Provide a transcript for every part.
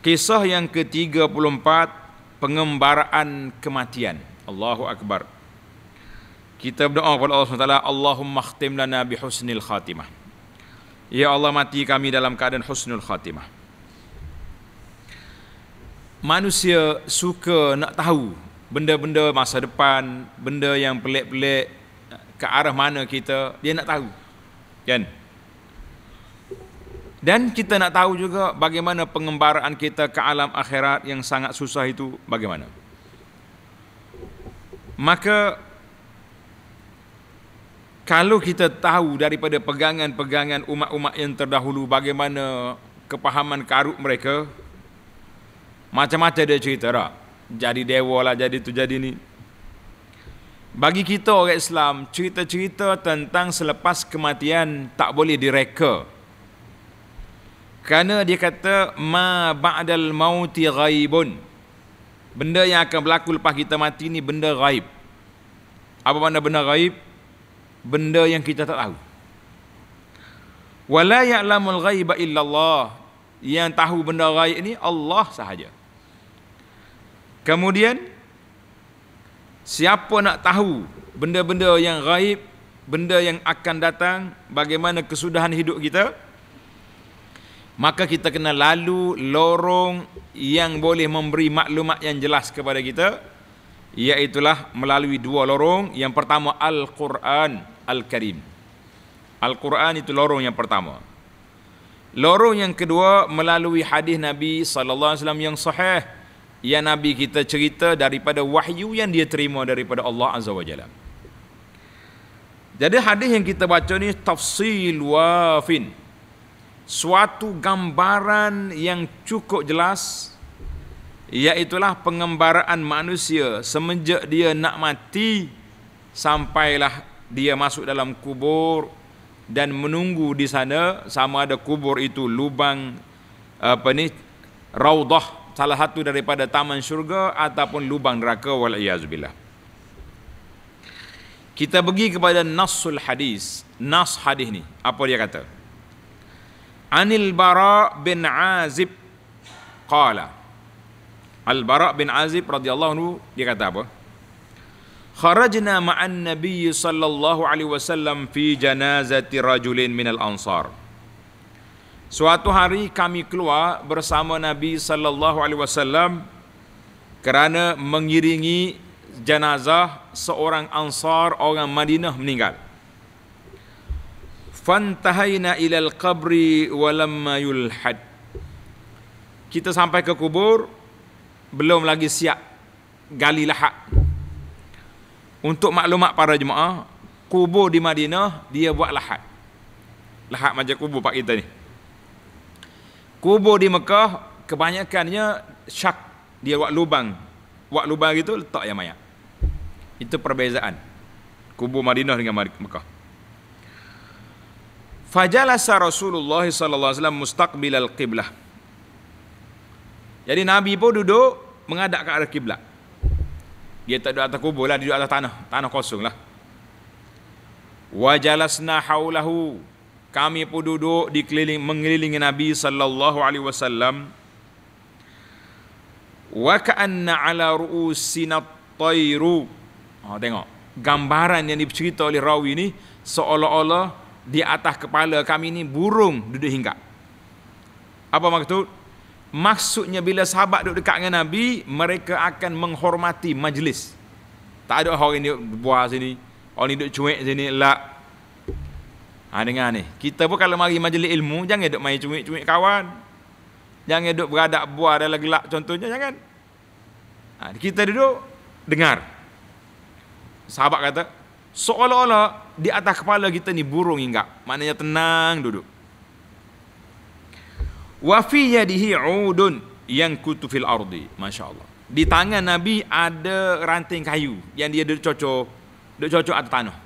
Kisah yang ke-34 pengembaraan kematian. Allahu akbar. Kita berdoa kepada Allah SWT Allahumma khtim lana bi husnil khatimah. Ya Allah mati kami dalam keadaan husnul khatimah. Manusia suka nak tahu benda-benda masa depan, benda yang pelik-pelik ke arah mana kita, dia nak tahu. Kan? Ya? Dan kita nak tahu juga bagaimana pengembaraan kita ke alam akhirat yang sangat susah itu bagaimana. Maka kalau kita tahu daripada pegangan-pegangan umat-umat yang terdahulu bagaimana kepahaman karut mereka macam-macam dia cerita tak? Jadi dewa lah jadi tu jadi ni. Bagi kita orang Islam cerita-cerita tentang selepas kematian tak boleh direka kerana dia kata ma ba'dal mauti ghaibun benda yang akan berlaku lepas kita mati ni benda ghaib apa makna benda ghaib benda yang kita tak tahu wala ya'lamul ghaiba illallah yang tahu benda ghaib ni Allah sahaja kemudian siapa nak tahu benda-benda yang ghaib benda yang akan datang bagaimana kesudahan hidup kita maka kita kena lalu lorong yang boleh memberi maklumat yang jelas kepada kita iaitulah melalui dua lorong yang pertama Al-Quran Al-Karim Al-Quran itu lorong yang pertama lorong yang kedua melalui hadis Nabi Sallallahu Alaihi Wasallam yang sahih yang Nabi kita cerita daripada wahyu yang dia terima daripada Allah Azza wa Jalla jadi hadis yang kita baca ni tafsil wafin suatu gambaran yang cukup jelas ialah pengembaraan manusia semenjak dia nak mati sampailah dia masuk dalam kubur dan menunggu di sana sama ada kubur itu lubang apa ni raudhah salah satu daripada taman syurga ataupun lubang neraka wal iazbillah kita pergi kepada nasul hadis nas hadis ni apa dia kata Anil Bara bin Azib qala Al Bara bin Azib radhiyallahu anhu dia kata apa? Kharajna ma'an Nabi sallallahu alaihi wasallam fi janazati rajulin minal ansar. Suatu hari kami keluar bersama Nabi sallallahu alaihi wasallam kerana mengiringi jenazah seorang ansar orang Madinah meninggal fantahaina ilal qabri walamma yulhad kita sampai ke kubur belum lagi siap gali lahat untuk maklumat para jemaah kubur di Madinah dia buat lahat lahat macam kubur pak kita ni kubur di Mekah kebanyakannya syak dia buat lubang buat lubang itu letak yang mayat itu perbezaan kubur Madinah dengan Mekah Fajalasa Rasulullah sallallahu alaihi wasallam mustaqbilal qiblah. Jadi Nabi pun duduk menghadap ke arah kiblat. Dia tak duduk atas kubur lah, dia duduk atas tanah, tanah kosong lah. Wajalasna haulahu. Kami pun duduk dikeliling mengelilingi Nabi sallallahu alaihi wasallam. Wa ka'anna ala ru'usina tairu. Ah ha, tengok, gambaran yang dicerita oleh rawi ni seolah-olah di atas kepala kami ni burung duduk hinggap. Apa maksud? Maksudnya bila sahabat duduk dekat dengan Nabi, mereka akan menghormati majlis. Tak ada orang ini buah sini. Orang ini duduk cuek sini. Lak. Ha, dengar ni. Kita pun kalau mari majlis ilmu, jangan duduk main cuek-cuek kawan. Jangan duduk beradak buah dalam gelap contohnya, jangan. Ha, kita duduk, dengar. Sahabat kata, seolah-olah di atas kepala kita ni burung hinggap. Maknanya tenang duduk. Wa fi yadihi udun yang kutu fil ardi. Masya-Allah. Di tangan Nabi ada ranting kayu yang dia duduk cocok duduk cocok atas tanah.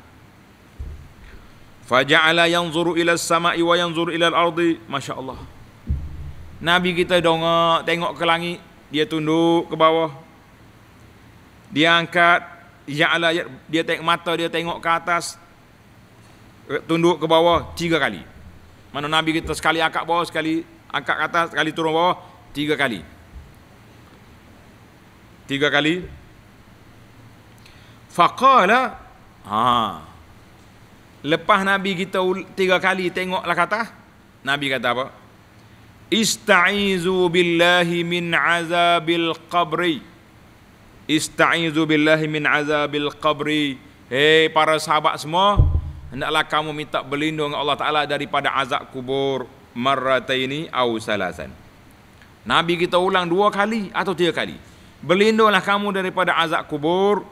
Faja'ala yanzuru ila as-sama'i wa yanzuru ila al-ardi. Masya-Allah. Nabi kita dongak tengok ke langit, dia tunduk ke bawah. Dia angkat ya'ala dia tengok mata dia tengok ke atas, tunduk ke bawah tiga kali. Mana Nabi kita sekali angkat bawah, sekali angkat ke atas, sekali turun bawah, tiga kali. Tiga kali. Faqala. Ha. Lepas Nabi kita tiga kali tengoklah kata, Nabi kata apa? Ista'izu billahi min azabil qabr. Ista'izu billahi min azabil qabr. Hey para sahabat semua, hendaklah kamu minta berlindung Allah Ta'ala daripada azab kubur marataini au salasan. Nabi kita ulang dua kali atau tiga kali. Berlindunglah kamu daripada azab kubur.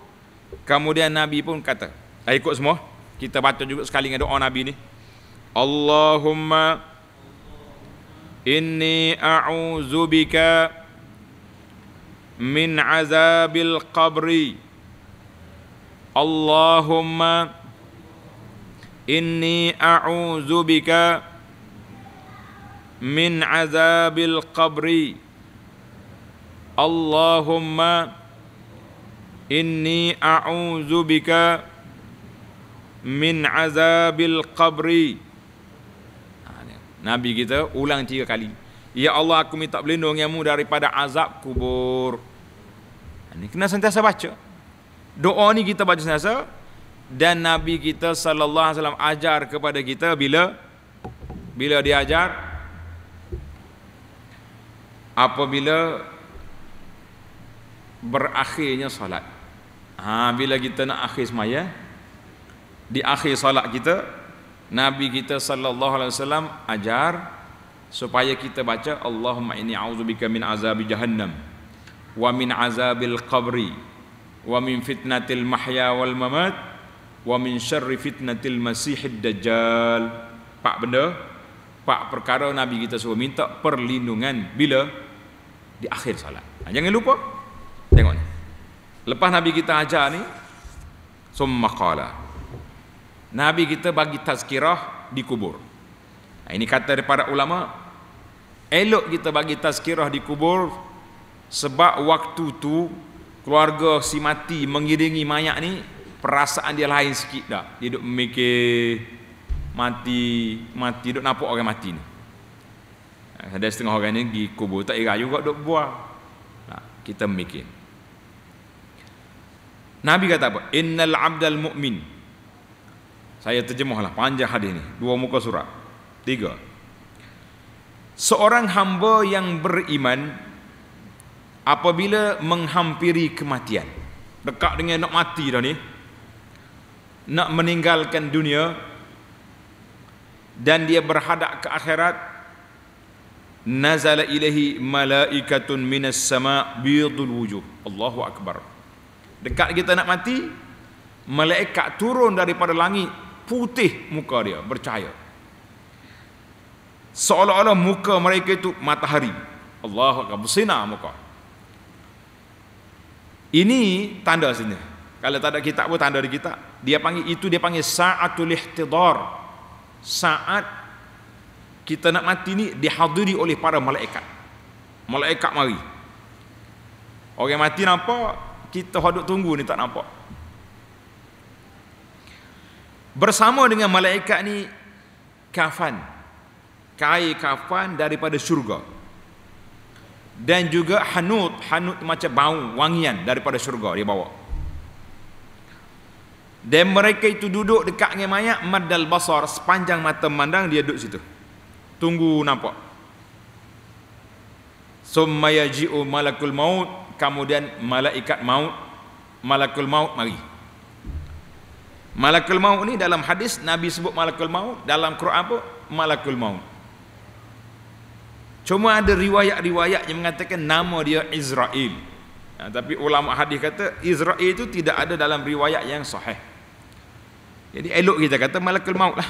Kemudian Nabi pun kata, saya eh, ikut semua. Kita baca juga sekali dengan doa Nabi ni. Allahumma inni a'udzubika min azabil qabri. Allahumma Allahumma inni a'udzu bika min azab al qabri Allahumma inni a'udzu bika min azab al qabri ha, Nabi kita ulang tiga kali Ya Allah aku minta pelindung yangmu daripada azab kubur Ini ha, kena sentiasa baca Doa ni kita baca sentiasa dan Nabi kita sallallahu alaihi wasallam ajar kepada kita bila bila diajar apabila berakhirnya solat. Ha bila kita nak akhir semaya di akhir solat kita Nabi kita sallallahu alaihi wasallam ajar supaya kita baca Allahumma inni a'udzubika min azabi jahannam wa min azabil qabri wa min fitnatil mahya wal mamat wa min syarri fitnatil masiihid dajjal. Pak benda, pak perkara Nabi kita suruh minta perlindungan bila di akhir solat. Ha, jangan lupa. Tengok ni. Lepas Nabi kita ajar ni, summa qala. Nabi kita bagi tazkirah di kubur. Ha, ini kata daripada ulama, elok kita bagi tazkirah di kubur sebab waktu tu keluarga si mati mengiringi mayat ni perasaan dia lain sikit dah. Dia duk memikir mati, mati duk nampak orang mati ni. Ada setengah orang ni pergi kubur tak ira juga duk buah. Nah, kita memikir. Nabi kata apa? Innal abdal mu'min. Saya terjemahlah panjang hadis ni, dua muka surat. Tiga. Seorang hamba yang beriman apabila menghampiri kematian dekat dengan nak mati dah ni nak meninggalkan dunia dan dia berhadap ke akhirat nazala ilahi malaikatun minas sama biyadul wujuh Allahu Akbar dekat kita nak mati malaikat turun daripada langit putih muka dia bercahaya seolah-olah muka mereka itu matahari Allahu Akbar bersinar muka ini tanda sini kalau tak ada kitab pun tanda di kitab dia panggil itu dia panggil saatul ihtidar saat kita nak mati ni dihadiri oleh para malaikat malaikat mari orang mati nampak kita hodok tunggu ni tak nampak bersama dengan malaikat ni kafan kai kafan daripada syurga dan juga hanut hanut macam bau wangian daripada syurga dia bawa dan mereka itu duduk dekat dengan mayat madal basar sepanjang mata memandang dia duduk situ. Tunggu nampak. Summa yaji'u malakul maut, kemudian malaikat maut, malakul maut mari. Malakul maut ni dalam hadis Nabi sebut malakul maut, dalam Quran apa? malakul maut. Cuma ada riwayat-riwayat yang mengatakan nama dia Israel, Ha, tapi ulama hadis kata Israel itu tidak ada dalam riwayat yang sahih. Jadi elok kita kata malakul maut lah.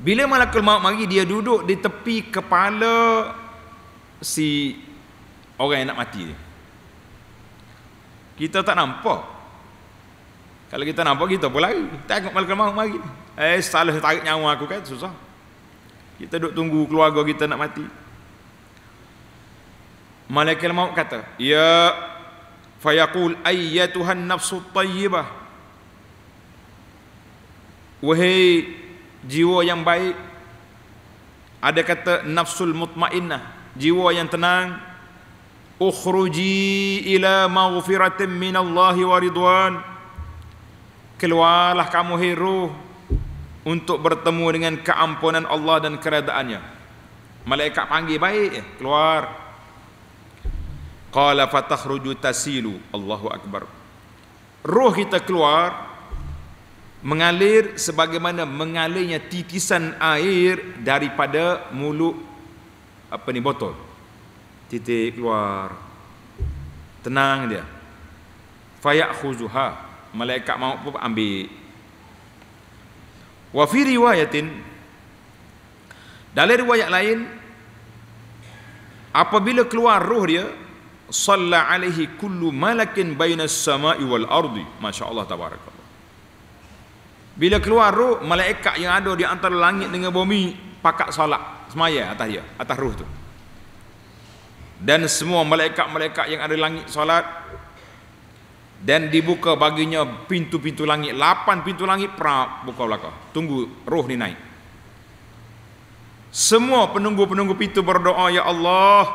Bila malakul maut mari dia duduk di tepi kepala si orang yang nak mati ni. Kita tak nampak. Kalau kita nampak kita pun lari. Tengok malakul maut mari. Eh salah tarik nyawa aku kan susah. Kita duduk tunggu keluarga kita nak mati. Malakul maut kata, "Ya fayaqul ayyatuhan nafsut tayyibah." Wahai jiwa yang baik Ada kata nafsul mutmainnah Jiwa yang tenang Ukhruji ila maghfiratin minallahi wa ridwan Keluarlah kamu hero Untuk bertemu dengan keampunan Allah dan keredaannya Malaikat panggil baik Keluar Qala fatakhruju tasilu Allahu Akbar Ruh kita Keluar mengalir sebagaimana mengalirnya titisan air daripada mulut apa ni botol titik keluar tenang dia fayak khuzuha malaikat maut pun ambil wa fi riwayatin dalam riwayat lain apabila keluar ruh dia salla alaihi kullu malakin bainas sama'i wal ardi masyaallah tabarakallah bila keluar ruh, malaikat yang ada di antara langit dengan bumi pakat solat semaya atas dia, atas ruh tu. Dan semua malaikat-malaikat yang ada di langit solat dan dibuka baginya pintu-pintu langit, lapan pintu langit prap buka belaka. Tunggu ruh ni naik. Semua penunggu-penunggu pintu berdoa, Ya Allah,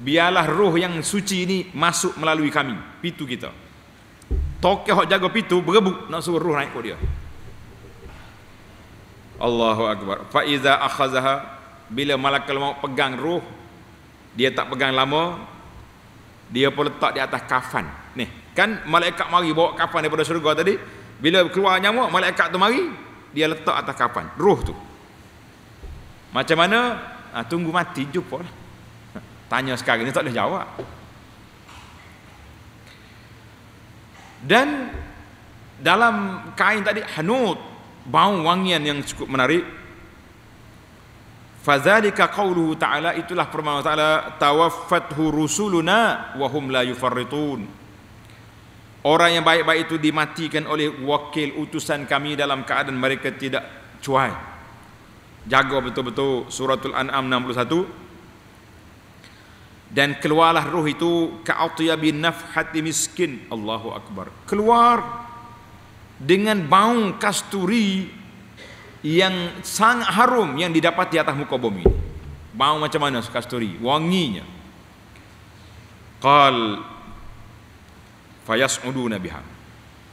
biarlah ruh yang suci ini masuk melalui kami, pintu kita. Tokeh yang jaga pintu berebut nak suruh naik ke dia. Allahu Akbar. Faiza iza akhazaha bila malakal mau pegang roh, dia tak pegang lama dia pun letak di atas kafan. Nih, kan malaikat mari bawa kafan daripada syurga tadi. Bila keluar nyamuk, malaikat tu mari, dia letak atas kafan ruh tu. Macam mana? Ha, tunggu mati jumpa lah. Tanya sekarang ni tak boleh jawab. dan dalam kain tadi hanut bau wangian yang cukup menarik fadzalika qauluhu ta'ala itulah firman Allah tawaffathu rusuluna wa hum la yufarritun orang yang baik-baik itu dimatikan oleh wakil utusan kami dalam keadaan mereka tidak cuai jaga betul-betul suratul an'am dan keluarlah ruh itu ke atiyah bin nafhati miskin Allahu Akbar keluar dengan bau kasturi yang sangat harum yang didapat di atas muka bumi bau macam mana kasturi wanginya qal fayas'udu nabiha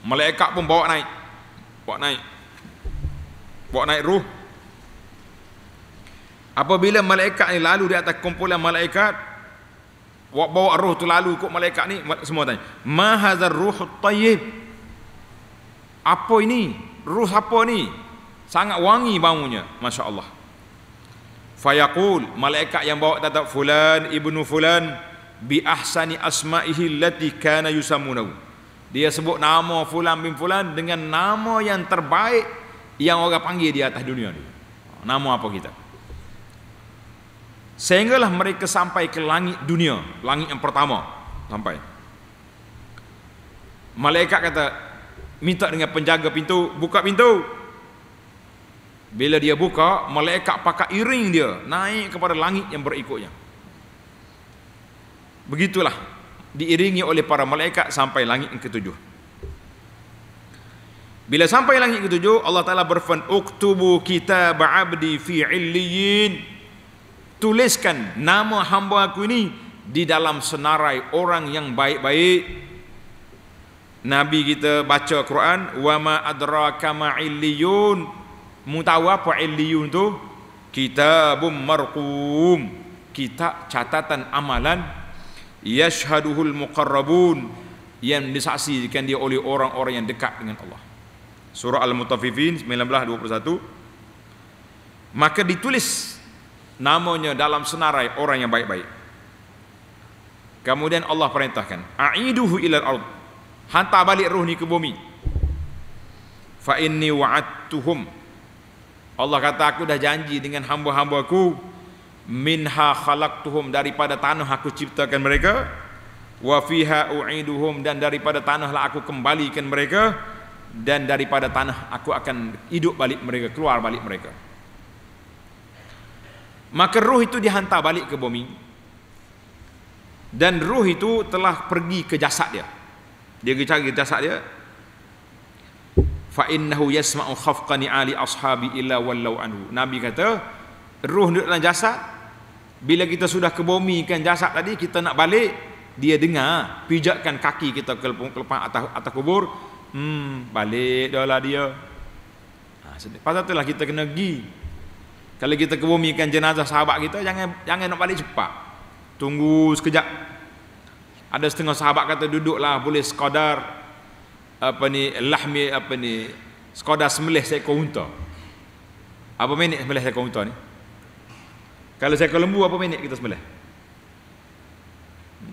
malaikat pun bawa naik bawa naik bawa naik ruh apabila malaikat ini lalu di atas kumpulan malaikat bawa roh tu lalu kok malaikat ni semua tanya mahazar ruh tayyib apa ini ruh apa ni sangat wangi baunya masya-Allah fayaqul malaikat yang bawa tata fulan ibnu fulan bi ahsani asma'ihi allati kana yusammunahu dia sebut nama fulan bin fulan dengan nama yang terbaik yang orang panggil di atas dunia ni nama apa kita sehinggalah mereka sampai ke langit dunia langit yang pertama sampai malaikat kata minta dengan penjaga pintu buka pintu bila dia buka malaikat pakai iring dia naik kepada langit yang berikutnya begitulah diiringi oleh para malaikat sampai langit yang ketujuh bila sampai langit ketujuh Allah Taala berfirman uktubu kitab abdi fi illiyin tuliskan nama hamba aku ini di dalam senarai orang yang baik-baik Nabi kita baca Quran wa ma adraka ma illiyun mu tahu apa illiyun tu kitabum marqum kitab catatan amalan yashhaduhul muqarrabun yang disaksikan dia oleh orang-orang yang dekat dengan Allah surah al-mutaffifin 19 21 maka ditulis namanya dalam senarai orang yang baik-baik. Kemudian Allah perintahkan, a'iduhu ilal ard. Hantar balik ruh ni ke bumi. Fa inni wa'adtuhum. Allah kata aku dah janji dengan hamba-hambaku minha khalaqtuhum daripada tanah aku ciptakan mereka wa fiha u'iduhum dan daripada tanahlah aku kembalikan mereka dan daripada tanah aku akan hidup balik mereka keluar balik mereka maka ruh itu dihantar balik ke bumi dan ruh itu telah pergi ke jasad dia dia pergi cari jasad dia fa innahu yasma'u khafqani ali ashabi illa wallau anhu nabi kata ruh duduk dalam jasad bila kita sudah kebumikan jasad tadi kita nak balik dia dengar pijakkan kaki kita ke kelepak atas, atas kubur hmm balik dahlah dia ha, sedih. pasal itulah kita kena pergi kalau kita kebumikan jenazah sahabat kita jangan jangan nak balik cepat. Tunggu sekejap. Ada setengah sahabat kata duduklah boleh sekadar apa ni lahmi apa ni sekadar sembelih seekor unta. Apa minit sembelih seekor unta ni? Kalau seekor lembu apa minit kita sembelih?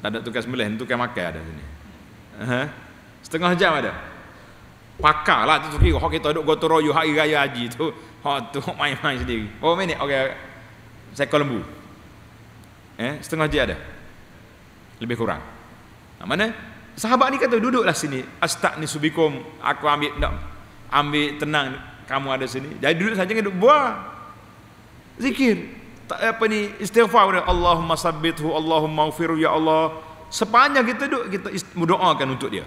Tak ada tukar sembelih, tukar makan ada sini. Uh-huh. Setengah jam ada. Pakarlah tu kira hok kita duk gotoroyu hari raya haji tu. Ha tu main-main sendiri. Oh minit okay Saya kolombu. Eh, setengah jam ada. Lebih kurang. Nah, mana? Sahabat ni kata duduklah sini. Astagni subikum, aku ambil nak ambil tenang kamu ada sini. Jadi duduk saja duduk buah. Zikir. Tak apa ni istighfar kepada Allahumma sabbithu Allahumma ufiru ya Allah. Sepanjang kita duduk kita doakan untuk dia.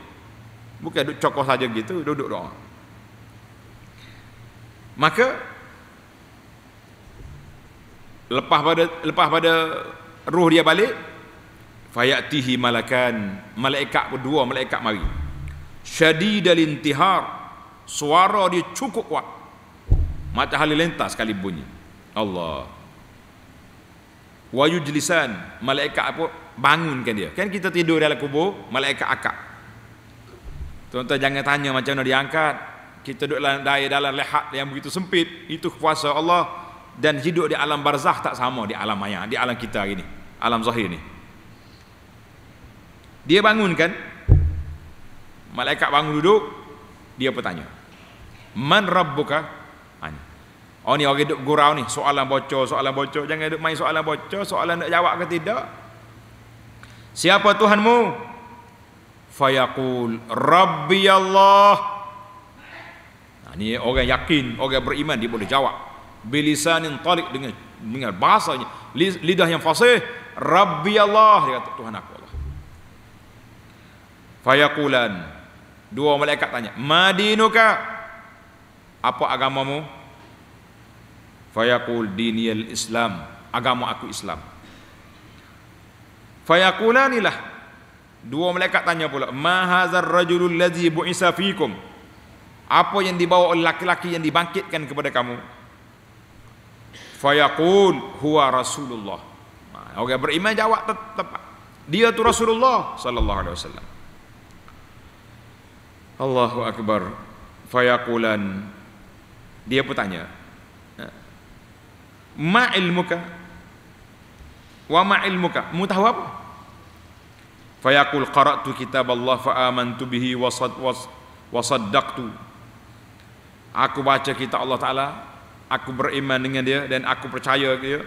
Bukan duduk cokoh saja gitu, duduk doa maka lepas pada lepas pada ruh dia balik fayatihi malakan malaikat kedua malaikat mari syadidal intihar suara dia cukup kuat mata halilintar sekali bunyi Allah wa yujlisan malaikat apa bangunkan dia kan kita tidur dalam kubur malaikat akak tuan-tuan jangan tanya macam mana dia angkat kita duduk dalam daya dalam lehat yang begitu sempit itu kuasa Allah dan hidup di alam barzah tak sama di alam maya di alam kita hari ini alam zahir ni dia bangunkan malaikat bangun duduk dia bertanya man rabbuka oh ni orang duduk gurau ni soalan bocor soalan bocor jangan duduk main soalan bocor soalan nak jawab ke tidak siapa Tuhanmu fayaqul rabbi Allah ini ha, orang yakin, orang beriman dia boleh jawab. Bilisan talik dengan dengan bahasanya, lidah yang fasih, Rabbi Allah dia kata Tuhan aku Allah. Fayaqulan dua malaikat tanya, "Madinuka? Apa agamamu?" Fayaqul dinial Islam, agama aku Islam. Fayaqulanilah dua malaikat tanya pula, "Ma hazar rajulul ladzi bu'isa apa yang dibawa oleh laki-laki yang dibangkitkan kepada kamu fayaqul huwa rasulullah ha, orang beriman jawab tetap dia tu rasulullah sallallahu alaihi wasallam Allahu akbar fayaqulan dia pun tanya ha, ma ilmuka wa ma ilmuka mu tahu apa fayaqul qara'tu kitab Allah fa amantu bihi wa saddaqtu aku baca kitab Allah Ta'ala aku beriman dengan dia dan aku percaya dia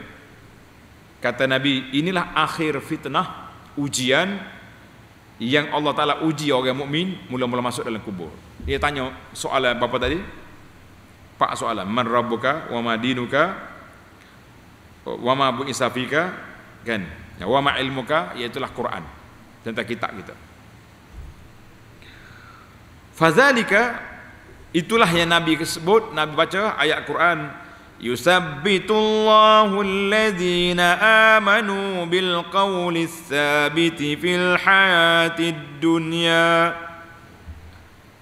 kata Nabi inilah akhir fitnah ujian yang Allah Ta'ala uji orang mukmin mula-mula masuk dalam kubur dia tanya soalan bapa tadi pak soalan man rabbuka wa ma dinuka wa ma bu isafika kan wa ma ilmuka iaitulah Quran tentang kitab kita Fazalika. Itulah yang Nabi sebut, Nabi baca ayat Quran. يُثَبِّتُ اللَّهُ amanu bil بِالْقَوْلِ الثَّابِتِ fil الْحَيَاةِ الدُّنْيَا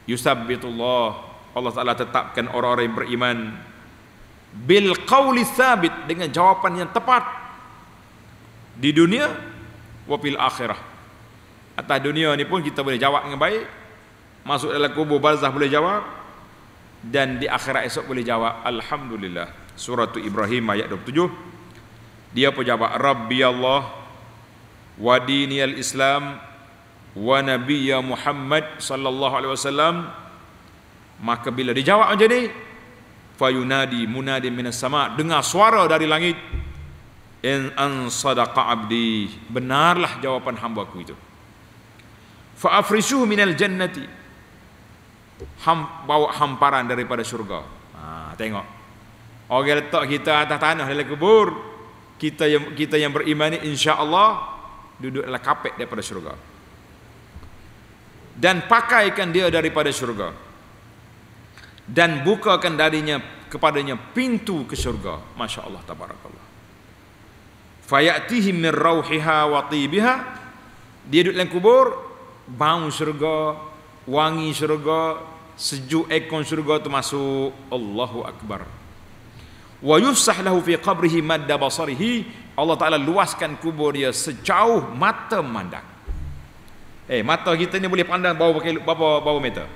يُثَبِّتُ Allah Ta'ala tetapkan orang-orang yang beriman بِالْقَوْلِ الثَّابِتِ dengan jawapan yang tepat di dunia wafil akhirah atas dunia ni pun kita boleh jawab dengan baik masuk dalam kubur barzah boleh jawab dan di akhirat esok boleh jawab alhamdulillah surah tu ibrahim ayat 27 dia pun jawab rabbi allah wa diniyal islam wa nabiyya muhammad sallallahu alaihi wasallam maka bila dijawab macam ni fayunadi munadi minas sama dengar suara dari langit in an sadaqa abdi benarlah jawapan hamba ku itu fa afrisuhu minal jannati ham, bawa hamparan daripada syurga. Ha, tengok. Orang letak kita atas tanah dalam kubur. Kita yang kita yang beriman insya-Allah duduk dalam kapet daripada syurga. Dan pakaikan dia daripada syurga. Dan bukakan darinya kepadanya pintu ke syurga. Masya-Allah tabarakallah. Fayatihi min rauhiha wa tibiha. Dia duduk dalam kubur, bau syurga, wangi syurga sejuk ekon syurga tu masuk Allahu akbar wa yusah lahu fi qabrihi madda basarihi Allah taala luaskan kubur dia sejauh mata memandang eh mata kita ni boleh pandang bawa berapa bawa meter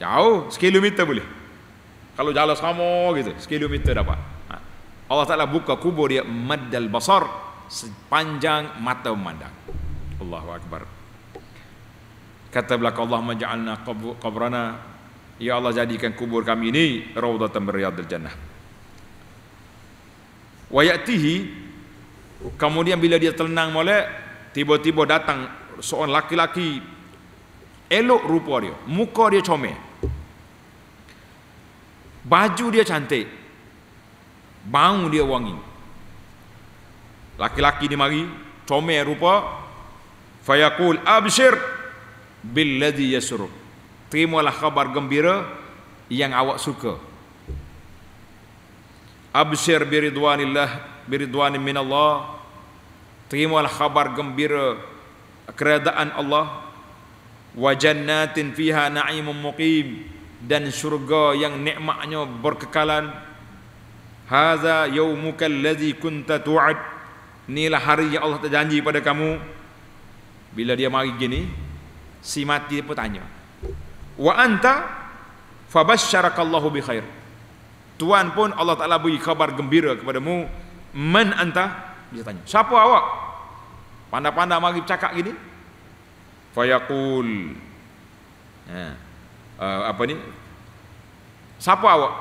jauh sekilometer boleh kalau jalan sama gitu sekilometer dapat ha. Allah taala buka kubur dia maddal basar sepanjang mata memandang Allahu akbar Kata belakang Allah menjalna kuburana. Ya Allah jadikan kubur kami ini raudatan di jannah. Wa ya'tihi kemudian bila dia tenang molek tiba-tiba datang seorang laki-laki elok rupa dia, muka dia comel. Baju dia cantik. Bau dia wangi. Laki-laki ni mari, comel rupa. Fayaqul abshir Bil billadhi yasruk terimalah khabar gembira yang awak suka abshir biridwanillah biridwani minallah terimalah khabar gembira keredaan Allah wa jannatin fiha na'imun muqim dan syurga yang nikmatnya berkekalan Haza yaumuka allazi kunta tu'ad inilah hari yang Allah terjanji pada kamu bila dia mari gini si mati pun tanya wa anta fabasyarakallahu bi khair tuan pun Allah Taala beri kabar gembira kepadamu man anta dia tanya siapa awak Pandang-pandang mari cakap gini fayaqul ha. Uh, apa ni siapa awak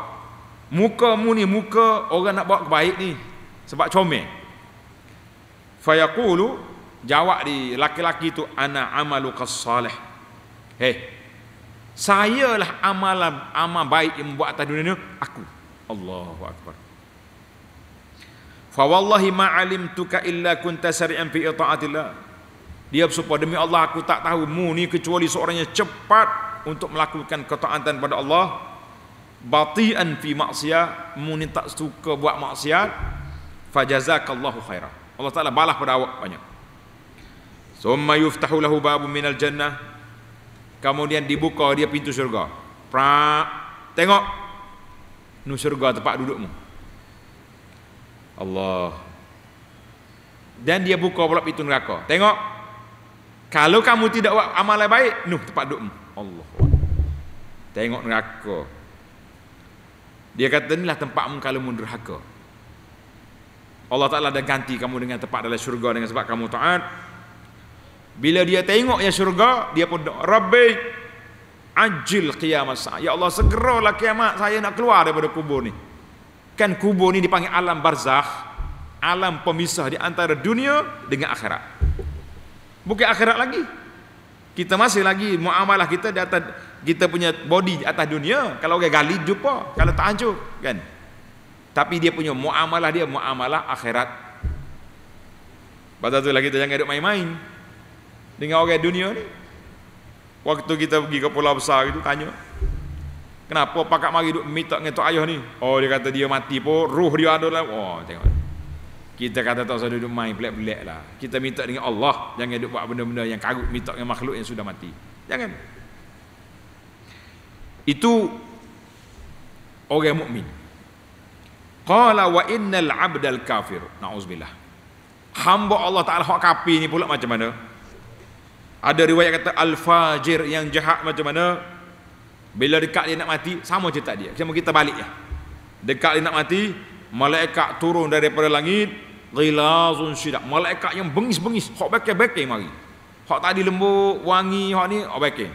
muka mu ni muka orang nak bawa kebaik ni sebab comel fayaqulu jawab di laki-laki itu ana amalu qasalih hey sayalah amalan amal baik yang buat atas dunia ni aku Allahu akbar fa wallahi ma alimtuka illa kunta sari'an fi ita'atillah dia bersumpah demi Allah aku tak tahu mu ni kecuali seorang yang cepat untuk melakukan ketaatan kepada Allah batian fi maksiat mu ni tak suka buat maksiat fajazakallahu khairan Allah Ta'ala balas pada awak banyak Summa yuftahu lahu babu minal jannah Kemudian dibuka dia pintu syurga Pra, Tengok Nu syurga tempat dudukmu Allah Dan dia buka pula pintu neraka Tengok Kalau kamu tidak buat amal yang baik Nu tempat dudukmu Allah Tengok neraka Dia kata inilah tempatmu kalau mundurhaka Allah Ta'ala dah ganti kamu dengan tempat dalam syurga Dengan sebab kamu ta'at bila dia tengok yang syurga, dia pun doa, Rabbi, ajil kiamat saya. Ya Allah, lah kiamat saya nak keluar daripada kubur ni. Kan kubur ni dipanggil alam barzakh, alam pemisah di antara dunia dengan akhirat. Bukan akhirat lagi. Kita masih lagi muamalah kita di atas kita punya body di atas dunia. Kalau orang gali jumpa, kalau tak hancur, kan? Tapi dia punya muamalah dia muamalah akhirat. Pada tu lagi tu jangan duduk main-main dengan orang dunia ni waktu kita pergi ke pulau besar itu tanya kenapa pakak mari duk minta dengan tok ayah ni oh dia kata dia mati pun roh dia ada lah oh tengok kita kata tak usah duduk main pelik-pelik lah kita minta dengan Allah jangan duk buat benda-benda yang karut minta dengan makhluk yang sudah mati jangan itu orang mukmin. Qala wa innal abdal kafir. Nauzubillah. Hamba Allah Taala hak kapi ni pula macam mana? Ada riwayat kata Al-Fajir yang jahat macam mana Bila dekat dia nak mati Sama cerita dia Cuma kita balik ya. Dekat dia nak mati Malaikat turun daripada langit Ghilazun syidak Malaikat yang bengis-bengis hok Hak bekeh-bekeh mari hok tadi lembut Wangi hok ni Hak bekeh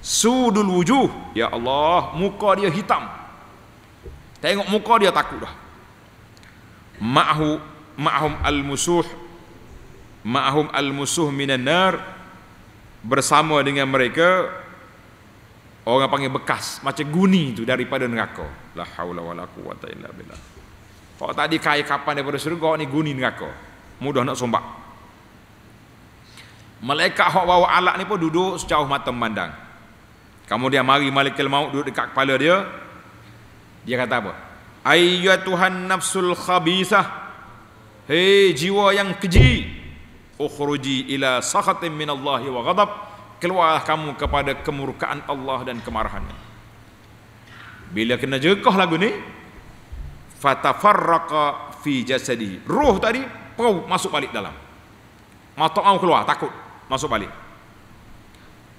Sudul wujuh Ya Allah Muka dia hitam Tengok muka dia takut dah Ma'hu Ma'hum al-musuh ma'hum al-musuh minan nar bersama dengan mereka orang panggil bekas macam guni tu daripada neraka la haula wala quwata illa billah kalau tadi kai kapan daripada surga ni guni neraka mudah nak sombak malaikat hok bawa alat ni pun duduk sejauh mata memandang kamu dia mari malaikat maut duduk dekat kepala dia dia kata apa ayyatuhan nafsul khabisah hei jiwa yang keji ukhruji ila sakhatin min Allah wa ghadab keluarlah kamu kepada kemurkaan Allah dan kemarahannya bila kena jerkah lagu ni fatafarraqa fi jasadi roh tadi pau masuk balik dalam mata kamu keluar takut masuk balik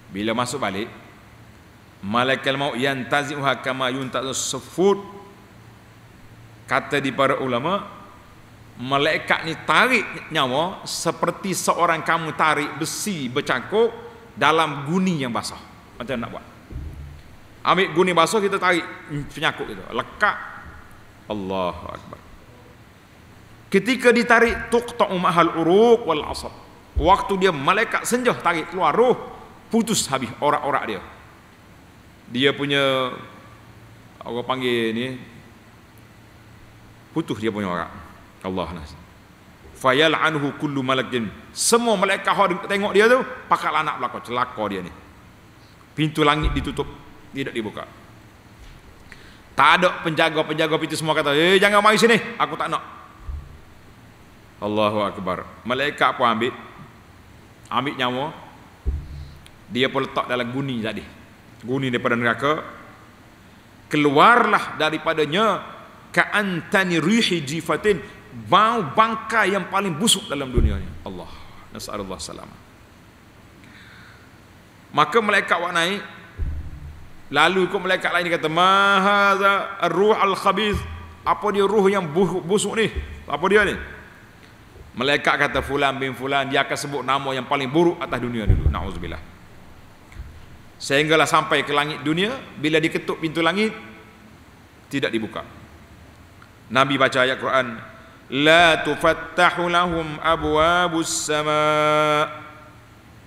bila masuk balik malaikat maut yantazi'uha kama yuntazu sufud kata di para ulama malaikat ni tarik nyawa seperti seorang kamu tarik besi bercangkuk dalam guni yang basah macam nak buat ambil guni basah kita tarik penyakuk itu lekat Allahu akbar ketika ditarik tuqta'u mahal uruq wal asab waktu dia malaikat senjah tarik keluar roh putus habis orang-orang dia dia punya orang panggil ni putus dia punya orang Allah nas, lah. fayal anhu kullu malakin semua malaikat hari tengok dia tu pakat anak belaka celaka dia ni pintu langit ditutup tidak dibuka tak ada penjaga-penjaga pintu semua kata eh jangan mari sini aku tak nak Allahu akbar malaikat pun ambil ambil nyawa dia pun letak dalam guni tadi guni daripada neraka keluarlah daripadanya ka antani rihi jifatin bau bangkai yang paling busuk dalam dunia ini. Allah. Nasarullah salam. Maka malaikat wak naik lalu ikut malaikat lain dia kata mahaza ruh al khabith apa dia ruh yang busuk, busuk ni apa dia ni malaikat kata fulan bin fulan dia akan sebut nama yang paling buruk atas dunia dulu naudzubillah sehinggalah sampai ke langit dunia bila diketuk pintu langit tidak dibuka nabi baca ayat Quran لا تفتح لهم أبواب السماء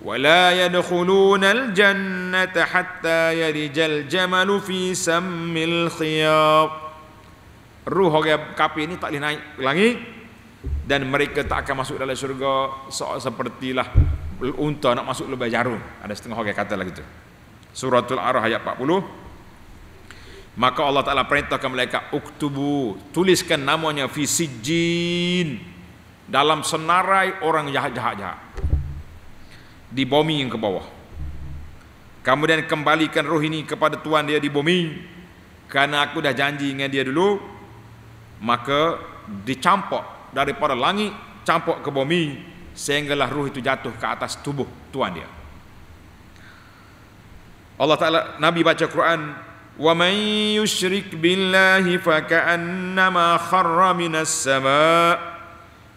ولا يدخلون الجنة حتى يرج الجمل في سم الخياب روح orang kafir ini tak boleh naik lagi dan mereka tak akan masuk dalam syurga seperti sepertilah unta nak masuk lebih jarum ada setengah orang kata lagi gitu suratul arah ayat 40 maka Allah Taala perintahkan mereka uktubu tuliskan namanya fi dalam senarai orang jahat-jahat jahat. di bumi yang ke bawah kemudian kembalikan roh ini kepada tuan dia di bumi karena aku dah janji dengan dia dulu maka dicampak daripada langit campak ke bumi sehinggalah roh itu jatuh ke atas tubuh tuan dia Allah Taala Nabi baca Quran ومن يشرك بالله فكأنما خر من السماء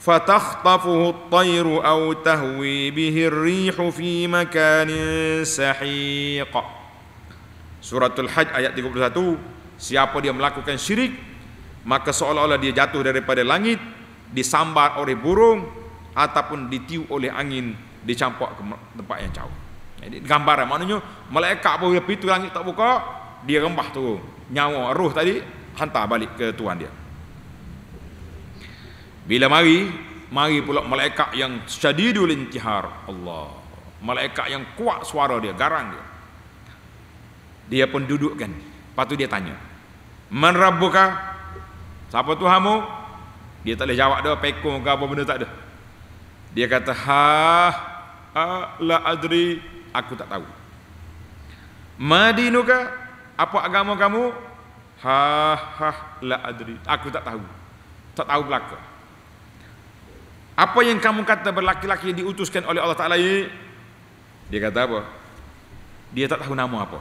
فتخطفه الطير أو تهوي به الريح في مكان سحيق سورة الحج آية 31 Siapa dia melakukan syirik Maka seolah-olah dia jatuh daripada langit Disambar oleh burung Ataupun ditiup oleh angin Dicampak ke tempat yang jauh Jadi gambaran maknanya Malaikat pun pintu langit tak buka dia rembah tu nyawa roh tadi hantar balik ke tuan dia bila mari mari pula malaikat yang syadidul intihar Allah malaikat yang kuat suara dia garang dia dia pun dudukkan lepas tu dia tanya man rabbuka siapa tuhanmu dia tak boleh jawab dia pekong ke apa benda tak ada dia kata ha, ha la adri aku tak tahu madinuka apa agama kamu? Ha ha la adri. Aku tak tahu. Tak tahu belaka. Apa yang kamu kata berlaki-laki yang diutuskan oleh Allah Taala ini? Dia kata apa? Dia tak tahu nama apa.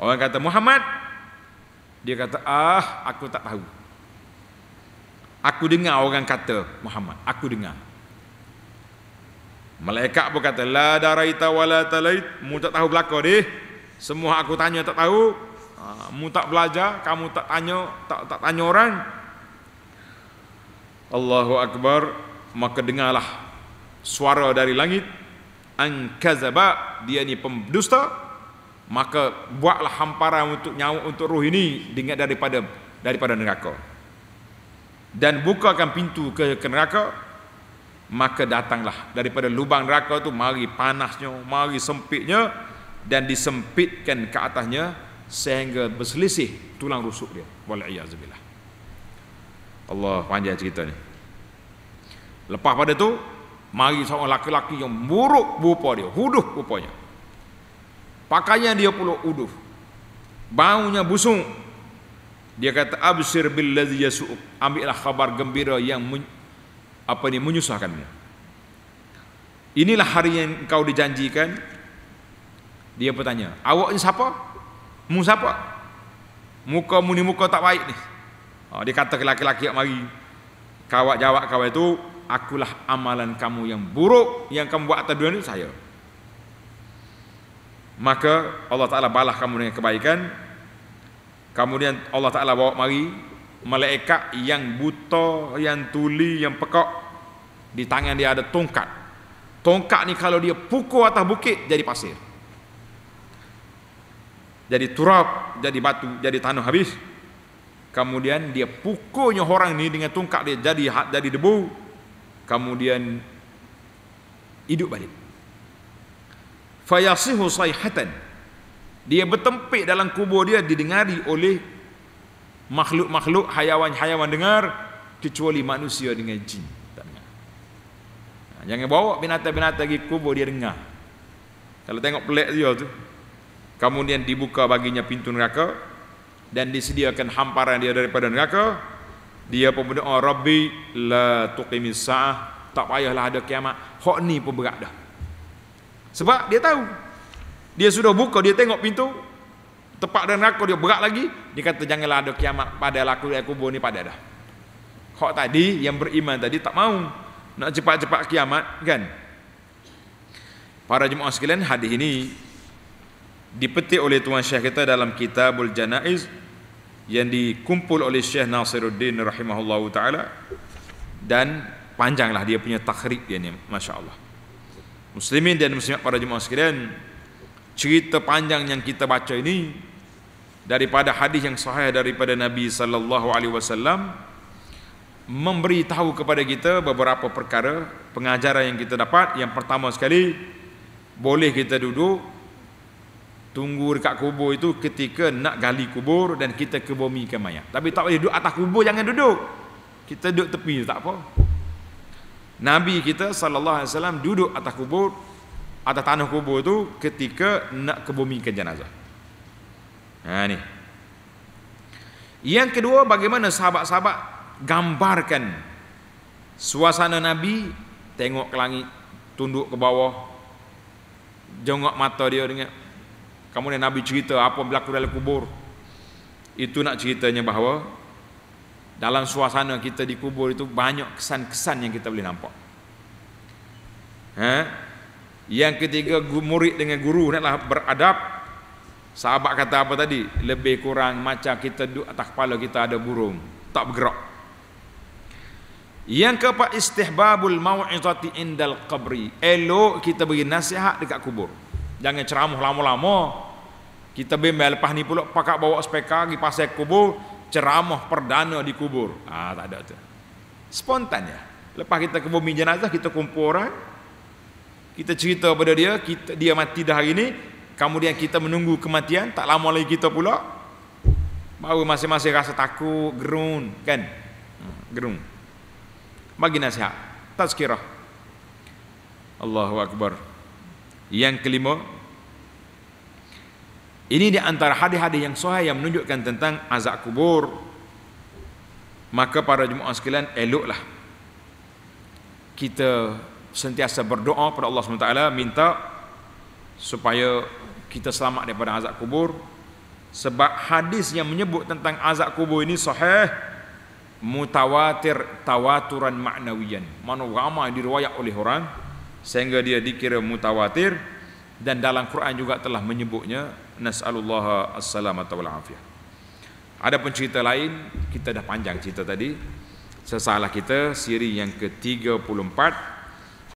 Orang kata Muhammad. Dia kata, "Ah, aku tak tahu." Aku dengar orang kata Muhammad. Aku dengar. Malaikat pun kata, "La daraita wala talait." Mu tak tahu belaka dia. Semua aku tanya tak tahu. Kamu ah, tak belajar, kamu tak tanya, tak tak tanya orang. Allahu Akbar, maka dengarlah suara dari langit. Angkazaba, dia ni pendusta. Maka buatlah hamparan untuk nyawa untuk ruh ini dengan daripada daripada neraka. Dan bukakan pintu ke, ke neraka, maka datanglah daripada lubang neraka tu mari panasnya mari sempitnya dan disempitkan ke atasnya sehingga berselisih tulang rusuk dia wal'iyazubillah Allah panjang cerita ni lepas pada tu mari seorang laki-laki yang buruk rupa dia huduh rupanya pakainya dia pula huduh baunya busung dia kata absir billazi yasuk ambillah khabar gembira yang men, apa ni menyusahkan dia. inilah hari yang kau dijanjikan dia bertanya, awak ni siapa? Mu siapa? Muka mu ni muka tak baik ni. Oh, dia kata ke laki-laki yang mari. Kawak jawab kawak itu, akulah amalan kamu yang buruk yang kamu buat atas dunia ni saya. Maka Allah Ta'ala balas kamu dengan kebaikan. Kemudian Allah Ta'ala bawa mari malaikat yang buta, yang tuli, yang pekak. Di tangan dia ada tongkat. Tongkat ni kalau dia pukul atas bukit jadi pasir jadi turap, jadi batu, jadi tanah habis. Kemudian dia pukulnya orang ni dengan tungkak dia jadi jadi debu. Kemudian hidup balik. Fayasihu sayhatan. Dia bertempik dalam kubur dia didengari oleh makhluk-makhluk hayawan-hayawan dengar kecuali manusia dengan jin. Tak dengar. Ha, jangan bawa binatang-binatang ke kubur dia dengar. Kalau tengok pelik dia tu, kemudian dibuka baginya pintu neraka dan disediakan hamparan dia daripada neraka dia pun berdoa oh rabbi la tuqimis saah tak payahlah ada kiamat hok ni pun berat dah sebab dia tahu dia sudah buka dia tengok pintu tepat dan neraka dia berat lagi dia kata janganlah ada kiamat pada laku di kubur ni pada dah hok tadi yang beriman tadi tak mau nak cepat-cepat kiamat kan para jemaah sekalian hadis ini dipetik oleh tuan syekh kita dalam kitabul janaiz yang dikumpul oleh Syekh Nasiruddin rahimahullahu taala dan panjanglah dia punya takhrib dia ni masya-Allah. Muslimin dan muslimat para jemaah sekalian, cerita panjang yang kita baca ini daripada hadis yang sahih daripada Nabi sallallahu alaihi wasallam memberitahu kepada kita beberapa perkara pengajaran yang kita dapat yang pertama sekali boleh kita duduk tunggu dekat kubur itu ketika nak gali kubur dan kita kebumikan mayat. Tapi tak boleh duduk atas kubur jangan duduk. Kita duduk tepi tak apa. Nabi kita sallallahu alaihi wasallam duduk atas kubur atas tanah kubur itu ketika nak kebumikan jenazah. Ha ni. Yang kedua bagaimana sahabat-sahabat gambarkan suasana Nabi tengok ke langit, tunduk ke bawah, jongok mata dia dengan Kemudian Nabi cerita apa berlaku dalam kubur. Itu nak ceritanya bahawa dalam suasana kita di kubur itu banyak kesan-kesan yang kita boleh nampak. Ha? Yang ketiga murid dengan guru adalah beradab. Sahabat kata apa tadi? Lebih kurang macam kita duduk atas kepala kita ada burung. Tak bergerak. Yang keempat istihbabul maw'izati indal qabri. Elok kita beri nasihat dekat kubur jangan ceramah lama-lama kita bimbang lepas ni pula pakak bawa speaker pergi pasal kubur ceramah perdana di kubur ah tak ada tu spontan ya lepas kita ke bumi jenazah kita kumpul orang kita cerita pada dia kita, dia mati dah hari ni kemudian kita menunggu kematian tak lama lagi kita pula baru masing-masing rasa takut gerun kan ha, gerun bagi nasihat tazkirah Allahu Akbar yang kelima ini di antara hadis-hadis yang sahih yang menunjukkan tentang azab kubur. Maka para jemaah sekalian eloklah kita sentiasa berdoa kepada Allah Subhanahu SWT minta supaya kita selamat daripada azab kubur sebab hadis yang menyebut tentang azab kubur ini sahih mutawatir tawaturan maknawiyan mana ramai diriwayat oleh orang sehingga dia dikira mutawatir dan dalam Quran juga telah menyebutnya nasallallahu assalamata wal afiyah. Adapun cerita lain kita dah panjang cerita tadi. Sesalah kita siri yang ke-34